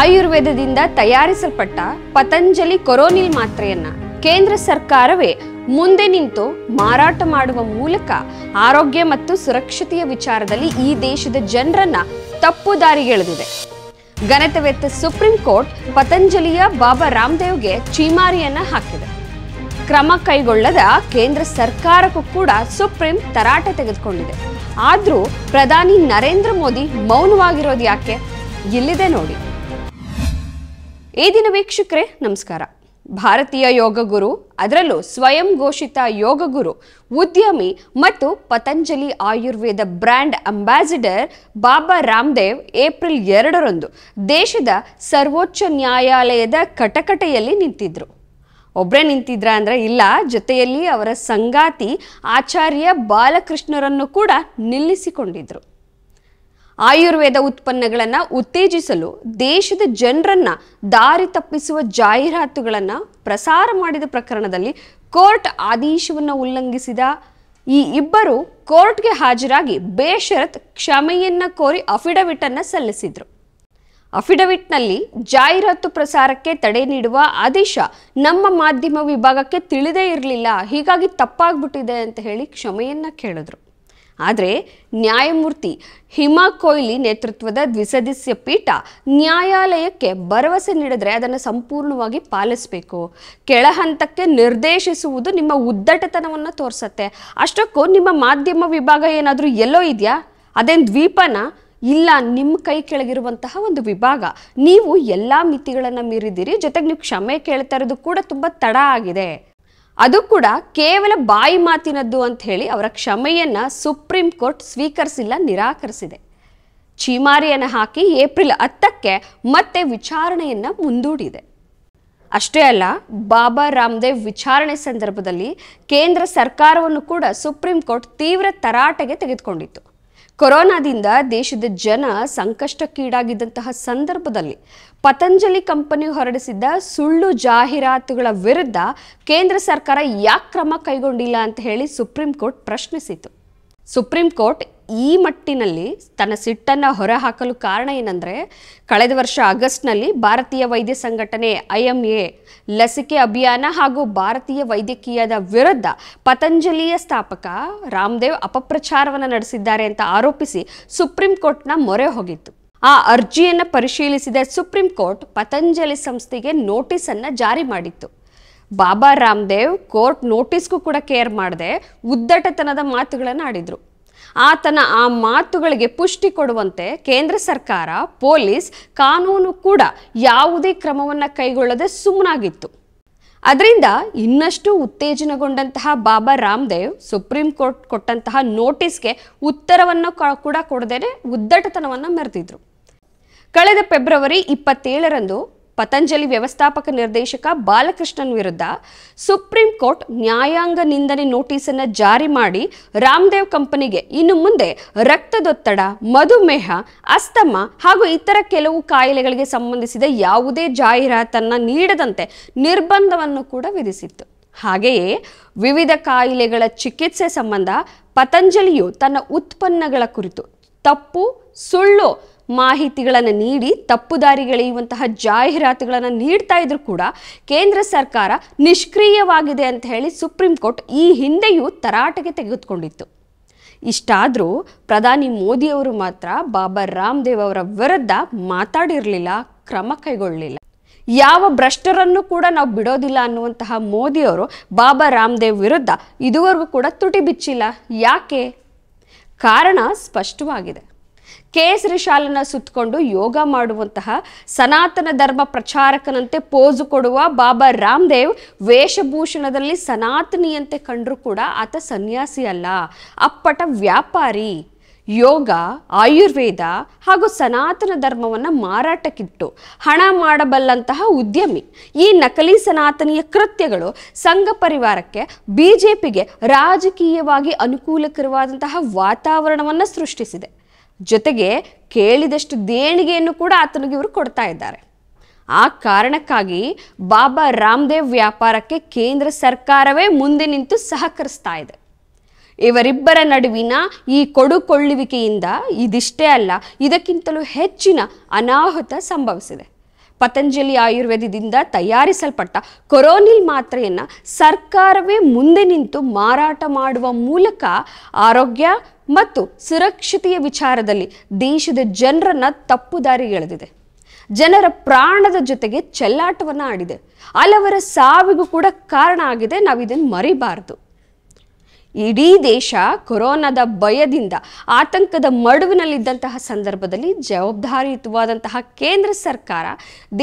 ಆಯುರ್ವೇದದಿಂದ ತಯಾರಿಸಲ್ಪಟ್ಟ ಪತಂಜಲಿ ಕೊರೋನಿಲ್ ಮಾತ್ರೆಯನ್ನ ಕೇಂದ್ರ ಸರ್ಕಾರವೇ ಮುಂದೆ ನಿಂತು ಮಾರಾಟ ಮಾಡುವ ಮೂಲಕ ಆರೋಗ್ಯ ಮತ್ತು ಸುರಕ್ಷತೆಯ ವಿಚಾರದಲ್ಲಿ ಈ ದೇಶದ ಜನರನ್ನ ತಪ್ಪು ದಾರಿಗೆಳೆದಿದೆ ಘನತೆವೆತ್ತ ಸುಪ್ರೀಂ ಕೋರ್ಟ್ ಪತಂಜಲಿಯ ಬಾಬಾ ರಾಮದೇವ್ಗೆ ಚೀಮಾರಿಯನ್ನ ಹಾಕಿದೆ ಕ್ರಮ ಕೈಗೊಳ್ಳದ ಕೇಂದ್ರ ಸರ್ಕಾರಕ್ಕೂ ಕೂಡ ಸುಪ್ರೀಂ ತರಾಟೆ ತೆಗೆದುಕೊಂಡಿದೆ ಆದರೂ ಪ್ರಧಾನಿ ನರೇಂದ್ರ ಮೋದಿ ಮೌನವಾಗಿರೋದು ಯಾಕೆ ಇಲ್ಲಿದೆ ನೋಡಿ ಈ ದಿನ ವೀಕ್ಷಕರೇ ನಮಸ್ಕಾರ ಭಾರತೀಯ ಯೋಗ ಗುರು ಅದರಲ್ಲೂ ಸ್ವಯಂ ಘೋಷಿತ ಯೋಗ ಗುರು ಉದ್ಯಮಿ ಮತ್ತು Patanjali Ayurveda brand ambassador Baba Ramdev April ಎರಡರಂದು ದೇಶದ ಸರ್ವೋಚ್ಚ ನ್ಯಾಯಾಲಯದ ಕಟಕಟೆಯಲ್ಲಿ ನಿಂತಿದ್ರು ಒಬ್ಬರೇ ನಿಂತಿದ್ರ ಅಂದರೆ ಇಲ್ಲ ಜೊತೆಯಲ್ಲಿ ಅವರ ಸಂಗಾತಿ ಆಚಾರ್ಯ ಬಾಲಕೃಷ್ಣರನ್ನು ಕೂಡ ನಿಲ್ಲಿಸಿಕೊಂಡಿದ್ರು ಆಯುರ್ವೇದ ಉತ್ಪನ್ನಗಳನ್ನು ಉತ್ತೇಜಿಸಲು ದೇಶದ ಜನರನ್ನು ದಾರಿ ತಪ್ಪಿಸುವ ಜಾಹೀರಾತುಗಳನ್ನು ಪ್ರಸಾರ ಮಾಡಿದ ಪ್ರಕರಣದಲ್ಲಿ ಕೋರ್ಟ್ ಆದೇಶವನ್ನು ಉಲ್ಲಂಘಿಸಿದ ಈ ಇಬ್ಬರು ಕೋರ್ಟ್ಗೆ ಹಾಜರಾಗಿ ಬೇಷರತ್ ಕ್ಷಮೆಯನ್ನ ಕೋರಿ ಅಫಿಡವಿಟ್ ಅನ್ನು ಸಲ್ಲಿಸಿದರು ಅಫಿಡವಿಟ್ನಲ್ಲಿ ಜಾಹೀರಾತು ಪ್ರಸಾರಕ್ಕೆ ತಡೆ ನೀಡುವ ಆದೇಶ ನಮ್ಮ ಮಾಧ್ಯಮ ವಿಭಾಗಕ್ಕೆ ತಿಳಿದೇ ಇರಲಿಲ್ಲ ಹೀಗಾಗಿ ತಪ್ಪಾಗ್ಬಿಟ್ಟಿದೆ ಅಂತ ಹೇಳಿ ಕ್ಷಮೆಯನ್ನ ಕೇಳಿದ್ರು ಆದರೆ ನ್ಯಾಯಮೂರ್ತಿ ಹಿಮಾ ಕೊಹ್ಲಿ ನೇತೃತ್ವದ ದ್ವಿಸದಸ್ಯ ಪೀಠ ನ್ಯಾಯಾಲಯಕ್ಕೆ ಭರವಸೆ ನೀಡಿದರೆ ಅದನ್ನು ಸಂಪೂರ್ಣವಾಗಿ ಪಾಲಿಸಬೇಕು ಕೆಳಹಂತಕ್ಕೆ ನಿರ್ದೇಶಿಸುವುದು ನಿಮ್ಮ ಉದ್ದಟತನವನ್ನು ತೋರಿಸತ್ತೆ ಅಷ್ಟಕ್ಕೂ ನಿಮ್ಮ ಮಾಧ್ಯಮ ವಿಭಾಗ ಏನಾದರೂ ಎಲ್ಲೋ ಇದೆಯಾ ಅದೇನು ದ್ವೀಪನ ಇಲ್ಲ ನಿಮ್ಮ ಕೈ ಕೆಳಗಿರುವಂತಹ ಒಂದು ವಿಭಾಗ ನೀವು ಎಲ್ಲ ಮಿತಿಗಳನ್ನು ಮೀರಿದ್ದೀರಿ ಜೊತೆಗೆ ನೀವು ಕ್ಷಮೆ ಕೇಳ್ತಾ ಇರೋದು ಕೂಡ ತುಂಬ ತಡ ಆಗಿದೆ ಅದು ಕೂಡ ಕೇವಲ ಬಾಯಿ ಮಾತಿನದ್ದು ಅಂತ ಹೇಳಿ ಅವರ ಕ್ಷಮೆಯನ್ನ ಸುಪ್ರೀಂ ಕೋರ್ಟ್ ಸ್ವೀಕರಿಸಿಲ್ಲ ನಿರಾಕರಿಸಿದೆ ಚೀಮಾರಿಯನ್ನು ಹಾಕಿ ಏಪ್ರಿಲ್ ಹತ್ತಕ್ಕೆ ಮತ್ತೆ ವಿಚಾರಣೆಯನ್ನು ಮುಂದೂಡಿದೆ ಅಷ್ಟೇ ಅಲ್ಲ ಬಾಬಾ ರಾಮದೇವ್ ವಿಚಾರಣೆ ಸಂದರ್ಭದಲ್ಲಿ ಕೇಂದ್ರ ಸರ್ಕಾರವನ್ನು ಕೂಡ ಸುಪ್ರೀಂ ಕೋರ್ಟ್ ತೀವ್ರ ತರಾಟೆಗೆ ತೆಗೆದುಕೊಂಡಿತ್ತು ಕೊರೋನಾದಿಂದ ದೇಶದ ಜನ ಸಂಕಷ್ಟಕ್ಕೀಡಾಗಿದ್ದಂತಹ ಸಂದರ್ಭದಲ್ಲಿ ಪತಂಜಲಿ ಕಂಪನಿಯು ಹೊರಡಿಸಿದ್ದ ಸುಳ್ಳು ಜಾಹೀರಾತುಗಳ ವಿರುದ್ಧ ಕೇಂದ್ರ ಸರ್ಕಾರ ಯಾಕೆ ಕ್ರಮ ಕೈಗೊಂಡಿಲ್ಲ ಅಂತ ಹೇಳಿ ಸುಪ್ರೀಂ ಕೋರ್ಟ್ ಪ್ರಶ್ನಿಸಿತು ಸುಪ್ರೀಂ ಕೋರ್ಟ್ ಈ ಮಟ್ಟಿನಲ್ಲಿ ತನ್ನ ಸಿಟ್ಟನ್ನು ಹೊರಹಾಕಲು ಕಾರಣ ಏನಂದರೆ ಕಳೆದ ವರ್ಷ ಆಗಸ್ಟ್ನಲ್ಲಿ ಭಾರತೀಯ ವೈದ್ಯ ಸಂಘಟನೆ ಐ ಎಂ ಎ ಲಸಿಕೆ ಅಭಿಯಾನ ಹಾಗೂ ಭಾರತೀಯ ವೈದ್ಯಕೀಯದ ವಿರುದ್ಧ ಪತಂಜಲಿಯ ಸ್ಥಾಪಕ ರಾಮದೇವ್ ಅಪಪ್ರಚಾರವನ್ನು ನಡೆಸಿದ್ದಾರೆ ಅಂತ ಆರೋಪಿಸಿ ಸುಪ್ರೀಂ ಕೋರ್ಟ್ನ ಮೊರೆ ಹೋಗಿತ್ತು ಆ ಅರ್ಜಿಯನ್ನು ಪರಿಶೀಲಿಸಿದ ಸುಪ್ರೀಂ ಕೋರ್ಟ್ ಪತಂಜಲಿ ಸಂಸ್ಥೆಗೆ ನೋಟಿಸನ್ನು ಜಾರಿ ಮಾಡಿತ್ತು ಬಾಬಾ ರಾಮದೇವ್ ಕೋರ್ಟ್ ನೋಟಿಸ್ಗೂ ಕೂಡ ಕೇರ್ ಮಾಡದೆ ಉದ್ದಟತನದ ಮಾತುಗಳನ್ನು ಆಡಿದರು ಆತನ ಆ ಮಾತುಗಳಿಗೆ ಪುಷ್ಟಿ ಕೊಡುವಂತೆ ಕೇಂದ್ರ ಸರ್ಕಾರ ಪೊಲೀಸ್ ಕಾನೂನು ಕೂಡ ಯಾವುದೇ ಕ್ರಮವನ್ನು ಕೈಗೊಳ್ಳದೆ ಸುಮ್ಮನಾಗಿತ್ತು ಅದರಿಂದ ಇನ್ನಷ್ಟು ಉತ್ತೇಜನಗೊಂಡಂತಹ ಬಾಬಾ ರಾಮದೇವ್ ಸುಪ್ರೀಂ ಕೋರ್ಟ್ ಕೊಟ್ಟಂತಹ ನೋಟಿಸ್ಗೆ ಉತ್ತರವನ್ನು ಕೂಡ ಕೊಡದೇನೆ ಉದ್ದಟತನವನ್ನು ಮೆರೆದಿದ್ರು ಕಳೆದ ಫೆಬ್ರವರಿ ಇಪ್ಪತ್ತೇಳರಂದು ಪತಂಜಲಿ ವ್ಯವಸ್ಥಾಪಕ ನಿರ್ದೇಶಕ ಬಾಲಕೃಷ್ಣನ್ ವಿರುದ್ಧ ಸುಪ್ರೀಂ ಕೋರ್ಟ್ ನ್ಯಾಯಾಂಗ ನಿಂದನೆ ನೋಟಿಸನ್ನು ಜಾರಿ ಮಾಡಿ ರಾಮದೇವ್ ಕಂಪನಿಗೆ ಇನ್ನು ಮುಂದೆ ರಕ್ತದೊತ್ತಡ ಮಧುಮೇಹ ಅಸ್ತಮ ಹಾಗೂ ಇತರ ಕೆಲವು ಕಾಯಿಲೆಗಳಿಗೆ ಸಂಬಂಧಿಸಿದ ಯಾವುದೇ ಜಾಹೀರಾತನ್ನು ನೀಡದಂತೆ ನಿರ್ಬಂಧವನ್ನು ಕೂಡ ವಿಧಿಸಿತ್ತು ಹಾಗೆಯೇ ವಿವಿಧ ಕಾಯಿಲೆಗಳ ಚಿಕಿತ್ಸೆ ಸಂಬಂಧ ಪತಂಜಲಿಯು ತನ್ನ ಉತ್ಪನ್ನಗಳ ಕುರಿತು ತಪ್ಪು ಸುಳ್ಳು ಮಾಹಿತಿಗಳನ್ನು ನೀಡಿ ತಪ್ಪುದಾರಿಗೆಳೆಯುವಂತಹ ಜಾಹೀರಾತುಗಳನ್ನು ನೀಡ್ತಾ ಇದ್ರೂ ಕೂಡ ಕೇಂದ್ರ ಸರ್ಕಾರ ನಿಷ್ಕ್ರಿಯವಾಗಿದೆ ಅಂತ ಹೇಳಿ ಸುಪ್ರೀಂ ಕೋರ್ಟ್ ಈ ಹಿಂದೆಯೂ ತರಾಟೆಗೆ ತೆಗೆದುಕೊಂಡಿತ್ತು ಇಷ್ಟಾದರೂ ಪ್ರಧಾನಿ ಮೋದಿಯವರು ಮಾತ್ರ ಬಾಬಾ ರಾಮದೇವ್ ಅವರ ವಿರುದ್ಧ ಮಾತಾಡಿರಲಿಲ್ಲ ಕ್ರಮ ಕೈಗೊಳ್ಳಲಿಲ್ಲ ಯಾವ ಭ್ರಷ್ಟರನ್ನು ಕೂಡ ನಾವು ಬಿಡೋದಿಲ್ಲ ಅನ್ನುವಂತಹ ಮೋದಿಯವರು ಬಾಬಾ ರಾಮದೇವ್ ವಿರುದ್ಧ ಇದುವರೆಗೂ ಕೂಡ ತುಟಿ ಬಿಚ್ಚಿಲ್ಲ ಯಾಕೆ ಕಾರಣ ಸ್ಪಷ್ಟವಾಗಿದೆ ಕೇಸರಿ ಶಾಲನ ಸುತ್ತಕೊಂಡು ಯೋಗ ಮಾಡುವಂತಹ ಸನಾತನ ಧರ್ಮ ಪ್ರಚಾರಕನಂತೆ ಪೋಸು ಕೊಡುವ ಬಾಬಾ ರಾಮದೇವ್ ವೇಷಭೂಷಣದಲ್ಲಿ ಸನಾತನಿಯಂತೆ ಕಂಡರೂ ಕೂಡ ಆತ ಸನ್ಯಾಸಿ ಅಲ್ಲ ಅಪ್ಪಟ ವ್ಯಾಪಾರಿ ಯೋಗ ಆಯುರ್ವೇದ ಹಾಗೂ ಸನಾತನ ಧರ್ಮವನ್ನು ಮಾರಾಟಕ್ಕಿಟ್ಟು ಹಣ ಮಾಡಬಲ್ಲಂತಹ ಉದ್ಯಮಿ ಈ ನಕಲಿ ಸನಾತನಿಯ ಕೃತ್ಯಗಳು ಸಂಘ ಪರಿವಾರಕ್ಕೆ ಬಿ ಜೆ ಪಿಗೆ ರಾಜಕೀಯವಾಗಿ ಅನುಕೂಲಕರವಾದಂತಹ ವಾತಾವರಣವನ್ನು ಸೃಷ್ಟಿಸಿದೆ ಜೊತೆಗೆ ಕೇಳಿದಷ್ಟು ದೇಣಿಗೆಯನ್ನು ಕೂಡ ಆತನಿಗೆ ಇವರು ಕೊಡ್ತಾ ಇದ್ದಾರೆ ಆ ಕಾರಣಕ್ಕಾಗಿ ಬಾಬಾ ರಾಮದೇವ್ ವ್ಯಾಪಾರಕ್ಕೆ ಕೇಂದ್ರ ಸರ್ಕಾರವೇ ಮುಂದೆ ನಿಂತು ಸಹಕರಿಸ್ತಾ ಇದೆ ಇವರಿಬ್ಬರ ನಡುವಿನ ಈ ಕೊಡುಕೊಳ್ಳುವಿಕೆಯಿಂದ ಇದಿಷ್ಟೇ ಅಲ್ಲ ಇದಕ್ಕಿಂತಲೂ ಹೆಚ್ಚಿನ ಅನಾಹುತ ಸಂಭವಿಸಿದೆ ಪತಂಜಲಿ ಆಯುರ್ವೇದದಿಂದ ತಯಾರಿಸಲ್ಪಟ್ಟ ಕೊರೋನಿಲ್ ಮಾತ್ರೆಯನ್ನು ಸರ್ಕಾರವೇ ಮುಂದೆ ನಿಂತು ಮಾರಾಟ ಮಾಡುವ ಮೂಲಕ ಆರೋಗ್ಯ ಮತ್ತು ಸುರಕ್ಷತೆಯ ವಿಚಾರದಲ್ಲಿ ದೇಶದ ಜನರನ್ನು ತಪ್ಪು ಎಳೆದಿದೆ ಜನರ ಪ್ರಾಣದ ಜೊತೆಗೆ ಚೆಲ್ಲಾಟವನ್ನು ಆಡಿದೆ ಹಲವರ ಸಾವಿಗೂ ಕೂಡ ಕಾರಣ ಆಗಿದೆ ನಾವು ಇದನ್ನು ಮರಿಬಾರದು ಇಡೀ ದೇಶ ಕೊರೋನಾದ ಭಯದಿಂದ ಆತಂಕದ ಮಡುವಿನಲ್ಲಿದ್ದಂತಹ ಸಂದರ್ಭದಲ್ಲಿ ಜವಾಬ್ದಾರಿಯುತವಾದಂತಹ ಕೇಂದ್ರ ಸರ್ಕಾರ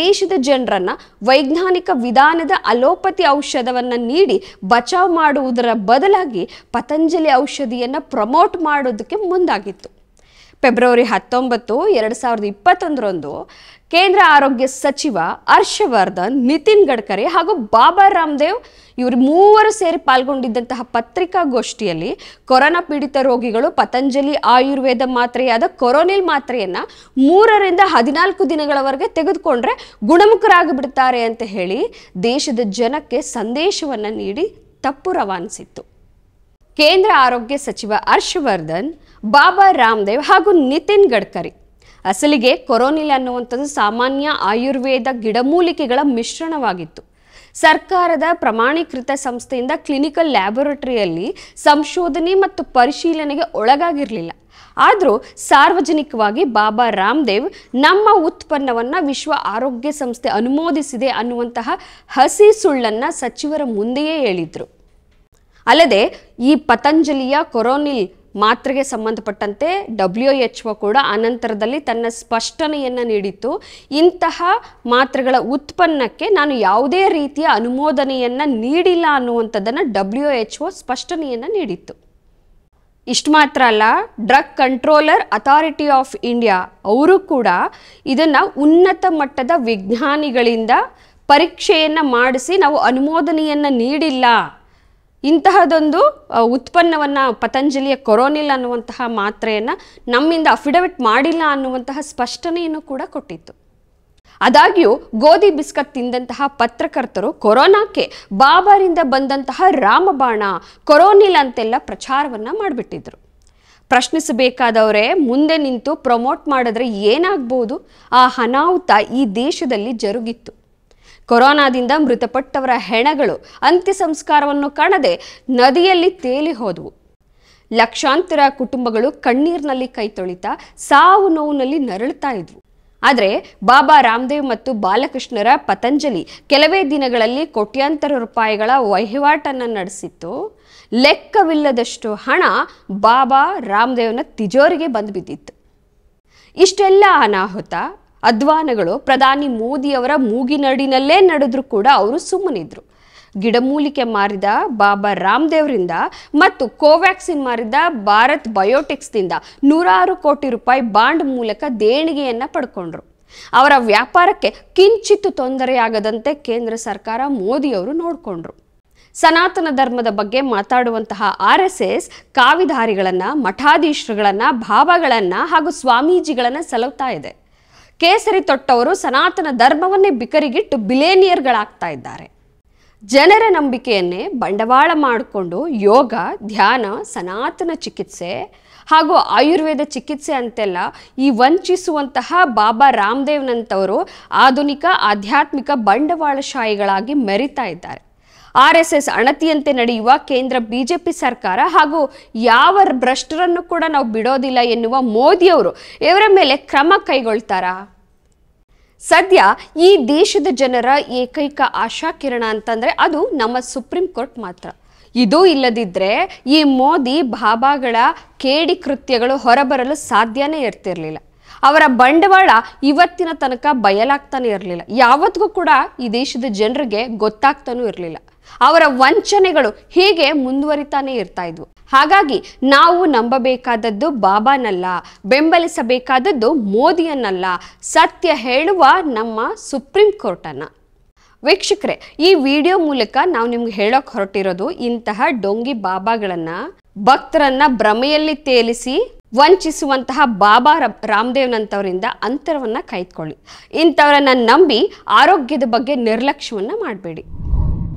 ದೇಶದ ಜನರನ್ನು ವೈಜ್ಞಾನಿಕ ವಿಧಾನದ ಅಲೋಪತಿ ಔಷಧವನ್ನು ನೀಡಿ ಬಚಾವ್ ಮಾಡುವುದರ ಬದಲಾಗಿ ಪತಂಜಲಿ ಔಷಧಿಯನ್ನು ಪ್ರಮೋಟ್ ಮಾಡೋದಕ್ಕೆ ಮುಂದಾಗಿತ್ತು ಫೆಬ್ರವರಿ ಹತ್ತೊಂಬತ್ತು ಎರಡು ಸಾವಿರದ ಇಪ್ಪತ್ತೊಂದರಂದು ಕೇಂದ್ರ ಆರೋಗ್ಯ ಸಚಿವ ಹರ್ಷವರ್ಧನ್ ನಿತಿನ್ ಗಡ್ಕರಿ ಹಾಗೂ ಬಾಬಾ ರಾಮದೇವ್ ಇವರು ಮೂವರು ಸೇರಿ ಪಾಲ್ಗೊಂಡಿದ್ದಂತಹ ಪತ್ರಿಕಾಗೋಷ್ಠಿಯಲ್ಲಿ ಕೊರೋನಾ ಪೀಡಿತ ರೋಗಿಗಳು ಪತಂಜಲಿ ಆಯುರ್ವೇದ ಮಾತ್ರೆಯಾದ ಕೊರೋನಿಲ್ ಮಾತ್ರೆಯನ್ನು ಮೂರರಿಂದ ಹದಿನಾಲ್ಕು ದಿನಗಳವರೆಗೆ ತೆಗೆದುಕೊಂಡ್ರೆ ಗುಣಮುಖರಾಗಿಬಿಡ್ತಾರೆ ಅಂತ ಹೇಳಿ ದೇಶದ ಜನಕ್ಕೆ ಸಂದೇಶವನ್ನು ನೀಡಿ ತಪ್ಪು ರವಾನಿಸಿತ್ತು ಕೇಂದ್ರ ಆರೋಗ್ಯ ಸಚಿವ ಹರ್ಷವರ್ಧನ್ ಬಾಬಾ ರಾಮದೇವ್ ಹಾಗೂ ನಿತಿನ್ ಗಡ್ಕರಿ ಅಸಲಿಗೆ ಕೊರೋನಿಲ್ ಅನ್ನುವಂಥದ್ದು ಸಾಮಾನ್ಯ ಆಯುರ್ವೇದ ಗಿಡಮೂಲಿಕೆಗಳ ಮಿಶ್ರಣವಾಗಿತ್ತು ಸರ್ಕಾರದ ಪ್ರಮಾಣೀಕೃತ ಸಂಸ್ಥೆಯಿಂದ ಕ್ಲಿನಿಕಲ್ ಲ್ಯಾಬೊರೇಟರಿಯಲ್ಲಿ ಸಂಶೋಧನೆ ಮತ್ತು ಪರಿಶೀಲನೆಗೆ ಒಳಗಾಗಿರಲಿಲ್ಲ ಆದರೂ ಸಾರ್ವಜನಿಕವಾಗಿ ಬಾಬಾ ರಾಮದೇವ್ ನಮ್ಮ ಉತ್ಪನ್ನವನ್ನು ವಿಶ್ವ ಆರೋಗ್ಯ ಸಂಸ್ಥೆ ಅನುಮೋದಿಸಿದೆ ಅನ್ನುವಂತಹ ಹಸಿ ಸುಳ್ಳನ್ನು ಸಚಿವರ ಮುಂದೆಯೇ ಹೇಳಿದರು ಅಲ್ಲದೆ ಈ ಪತಂಜಲಿಯ ಕೊರೋನಿಲ್ ಮಾತ್ರೆಗೆ ಸಂಬಂಧಪಟ್ಟಂತೆ ಡಬ್ಲ್ಯೂ ಎಚ್ ಒ ಕೂಡ ಅನಂತರದಲ್ಲಿ ತನ್ನ ಸ್ಪಷ್ಟನೆಯನ್ನು ನೀಡಿತ್ತು ಇಂತಹ ಮಾತ್ರೆಗಳ ಉತ್ಪನ್ನಕ್ಕೆ ನಾನು ಯಾವುದೇ ರೀತಿಯ ಅನುಮೋದನೆಯನ್ನು ನೀಡಿಲ್ಲ ಅನ್ನುವಂಥದ್ದನ್ನು ಡಬ್ಲ್ಯೂ ಎಚ್ ಒ ಸ್ಪಷ್ಟನೆಯನ್ನು ನೀಡಿತ್ತು ಇಷ್ಟು ಮಾತ್ರ ಅಲ್ಲ drug controller authority of India ಅವರು ಕೂಡ ಇದನ್ನು ಉನ್ನತ ಮಟ್ಟದ ವಿಜ್ಞಾನಿಗಳಿಂದ ಪರೀಕ್ಷೆಯನ್ನು ಮಾಡಿಸಿ ನಾವು ಅನುಮೋದನೆಯನ್ನು ನೀಡಿಲ್ಲ ಇಂತಹದೊಂದು ಉತ್ಪನ್ನವನ್ನು ಪತಂಜಲಿಯ ಕೊರೋನಿಲ್ ಅನ್ನುವಂತಹ ಮಾತ್ರೆಯನ್ನು ನಮ್ಮಿಂದ ಅಫಿಡವಿಟ್ ಮಾಡಿಲ್ಲ ಅನ್ನುವಂತಹ ಸ್ಪಷ್ಟನೆಯನ್ನು ಕೂಡ ಕೊಟ್ಟಿತ್ತು ಆದಾಗ್ಯೂ ಗೋಧಿ ಬಿಸ್ಕತ್ ತಿಂದಂತಹ ಪತ್ರಕರ್ತರು ಕೊರೋನಾಕ್ಕೆ ಬಾಬರಿಂದ ಬಂದಂತಹ ರಾಮಬಾಣ ಕೊರೋನಿಲ್ ಅಂತೆಲ್ಲ ಪ್ರಚಾರವನ್ನು ಮಾಡಿಬಿಟ್ಟಿದ್ರು ಪ್ರಶ್ನಿಸಬೇಕಾದವರೇ ಮುಂದೆ ನಿಂತು ಪ್ರಮೋಟ್ ಮಾಡಿದ್ರೆ ಏನಾಗ್ಬೋದು ಆ ಅನಾಹುತ ಈ ದೇಶದಲ್ಲಿ ಜರುಗಿತ್ತು ಕೊರೋನಾದಿಂದ ಮೃತಪಟ್ಟವರ ಹೆಣಗಳು ಅಂತ್ಯ ಸಂಸ್ಕಾರವನ್ನು ಕಾಣದೆ ನದಿಯಲ್ಲಿ ತೇಲಿ ಹೋದವು ಲಕ್ಷಾಂತರ ಕುಟುಂಬಗಳು ಕಣ್ಣೀರಿನಲ್ಲಿ ಕೈತೊಳಿತಾ ಸಾವು ನೋವಿನಲ್ಲಿ ನರಳುತ್ತಾ ಇದ್ವು ಆದರೆ ಬಾಬಾ ರಾಮದೇವ್ ಮತ್ತು ಬಾಲಕೃಷ್ಣರ ಪತಂಜಲಿ ಕೆಲವೇ ದಿನಗಳಲ್ಲಿ ಕೋಟ್ಯಾಂತರ ರೂಪಾಯಿಗಳ ವಹಿವಾಟನ್ನು ನಡೆಸಿತ್ತು ಲೆಕ್ಕವಿಲ್ಲದಷ್ಟು ಹಣ ಬಾಬಾ ರಾಮದೇವನ ತಿಜೋರಿಗೆ ಬಂದು ಬಿದ್ದಿತ್ತು ಇಷ್ಟೆಲ್ಲ ಅನಾಹುತ ಅಧ್ವಾನಗಳು ಪ್ರಧಾನಿ ಮೋದಿಯವರ ಮೂಗಿನಡಿನಲ್ಲೇ ನಡೆದ್ರೂ ಕೂಡ ಅವರು ಸುಮ್ಮನಿದ್ರು ಗಿಡಮೂಲಿಕೆ ಮಾರಿದ ಬಾಬಾ ರಾಮದೇವ್ರಿಂದ ಮತ್ತು ಕೋವ್ಯಾಕ್ಸಿನ್ ಮಾರಿದ ಭಾರತ್ ಬಯೋಟೆಕ್ಸ್ನಿಂದ ನೂರಾರು ಕೋಟಿ ರೂಪಾಯಿ ಬಾಂಡ್ ಮೂಲಕ ದೇಣಿಗೆಯನ್ನು ಪಡ್ಕೊಂಡ್ರು ಅವರ ವ್ಯಾಪಾರಕ್ಕೆ ಕಿಂಚಿತ್ತು ತೊಂದರೆಯಾಗದಂತೆ ಕೇಂದ್ರ ಸರ್ಕಾರ ಮೋದಿಯವರು ನೋಡಿಕೊಂಡ್ರು ಸನಾತನ ಧರ್ಮದ ಬಗ್ಗೆ ಮಾತಾಡುವಂತಹ ಆರ್ ಎಸ್ ಎಸ್ ಕಾವಿಧಾರಿಗಳನ್ನು ಮಠಾಧೀಶರುಗಳನ್ನು ಭಾವಗಳನ್ನು ಹಾಗೂ ಸ್ವಾಮೀಜಿಗಳನ್ನು ಸಲಹುತ್ತಾ ಇದೆ ಕೇಸರಿ ತೊಟ್ಟವರು ಸನಾತನ ಧರ್ಮವನ್ನೇ ಬಿಕರಿಗಿಟ್ಟು ಬಿಲೇನಿಯರ್ಗಳಾಗ್ತಾ ಇದ್ದಾರೆ ಜನರ ನಂಬಿಕೆಯನ್ನೇ ಬಂಡವಾಳ ಮಾಡಿಕೊಂಡು ಯೋಗ ಧ್ಯಾನ ಸನಾತನ ಚಿಕಿತ್ಸೆ ಹಾಗೂ ಆಯುರ್ವೇದ ಚಿಕಿತ್ಸೆ ಅಂತೆಲ್ಲ ಈ ವಂಚಿಸುವಂತಹ ಬಾಬಾ ರಾಮದೇವ್ನಂಥವರು ಆಧುನಿಕ ಆಧ್ಯಾತ್ಮಿಕ ಬಂಡವಾಳಶಾಹಿಗಳಾಗಿ ಮೆರಿತಾ ಇದ್ದಾರೆ ಎಸ್ ಅಣತಿಯಂತೆ ನಡೆಯುವ ಕೇಂದ್ರ ಬಿಜೆಪಿ ಸರ್ಕಾರ ಹಾಗೂ ಯಾವ ಭ್ರಷ್ಟರನ್ನು ಕೂಡ ನಾವು ಬಿಡೋದಿಲ್ಲ ಎನ್ನುವ ಮೋದಿಯವರು ಇವರ ಮೇಲೆ ಕ್ರಮ ಕೈಗೊಳ್ತಾರಾ ಸದ್ಯ ಈ ದೇಶದ ಜನರ ಏಕೈಕ ಆಶಾಕಿರಣ ಅಂತಂದರೆ ಅದು ನಮ್ಮ ಸುಪ್ರೀಂ ಕೋರ್ಟ್ ಮಾತ್ರ ಇದು ಇಲ್ಲದಿದ್ದರೆ ಈ ಮೋದಿ ಬಾಬಾಗಳ ಕೇಡಿ ಕೃತ್ಯಗಳು ಹೊರಬರಲು ಸಾಧ್ಯನೇ ಇರ್ತಿರ್ಲಿಲ್ಲ ಅವರ ಬಂಡವಾಳ ಇವತ್ತಿನ ತನಕ ಬಯಲಾಗ್ತಾನೆ ಇರಲಿಲ್ಲ ಯಾವತ್ತಿಗೂ ಕೂಡ ಈ ದೇಶದ ಜನರಿಗೆ ಗೊತ್ತಾಗ್ತಾನೂ ಇರಲಿಲ್ಲ ಅವರ ವಂಚನೆಗಳು ಹೀಗೆ ಮುಂದುವರಿತಾನೆ ಇರ್ತಾ ಇದ್ವು ಹಾಗಾಗಿ ನಾವು ನಂಬಬೇಕಾದದ್ದು ಬಾಬಾನಲ್ಲ ಬೆಂಬಲಿಸಬೇಕಾದದ್ದು ಮೋದಿಯನ್ನಲ್ಲ ಸತ್ಯ ಹೇಳುವ ನಮ್ಮ ಸುಪ್ರೀಂ ಕೋರ್ಟನ್ನು ವೀಕ್ಷಕರೇ ಈ ವಿಡಿಯೋ ಮೂಲಕ ನಾವು ನಿಮ್ಗೆ ಹೇಳೋಕ್ ಹೊರಟಿರೋದು ಇಂತಹ ಡೊಂಗಿ ಬಾಬಾಗಳನ್ನ ಭಕ್ತರನ್ನ ಭ್ರಮೆಯಲ್ಲಿ ತೇಲಿಸಿ ವಂಚಿಸುವಂತಹ ಬಾಬಾ ರಾಮದೇವ್ನಂಥವರಿಂದ ಅಂತರವನ್ನ ಕಾಯ್ದುಕೊಳ್ಳಿ ಇಂಥವರನ್ನ ನಂಬಿ ಆರೋಗ್ಯದ ಬಗ್ಗೆ ನಿರ್ಲಕ್ಷ್ಯವನ್ನ ಮಾಡಬೇಡಿ